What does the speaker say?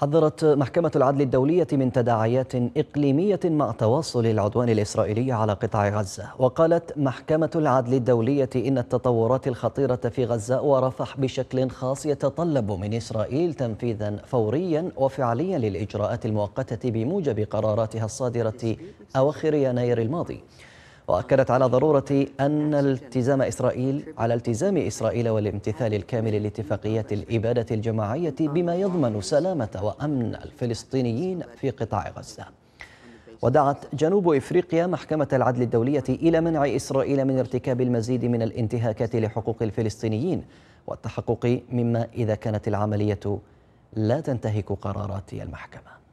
حذرت محكمة العدل الدولية من تداعيات إقليمية مع تواصل العدوان الإسرائيلي على قطاع غزة وقالت محكمة العدل الدولية إن التطورات الخطيرة في غزة ورفح بشكل خاص يتطلب من إسرائيل تنفيذا فوريا وفعليا للإجراءات المؤقتة بموجب قراراتها الصادرة أواخر يناير الماضي وأكدت على ضرورة أن التزام إسرائيل على التزام إسرائيل والامتثال الكامل لاتفاقيات الإبادة الجماعية بما يضمن سلامة وأمن الفلسطينيين في قطاع غزة ودعت جنوب إفريقيا محكمة العدل الدولية إلى منع إسرائيل من ارتكاب المزيد من الانتهاكات لحقوق الفلسطينيين والتحقق مما إذا كانت العملية لا تنتهك قرارات المحكمه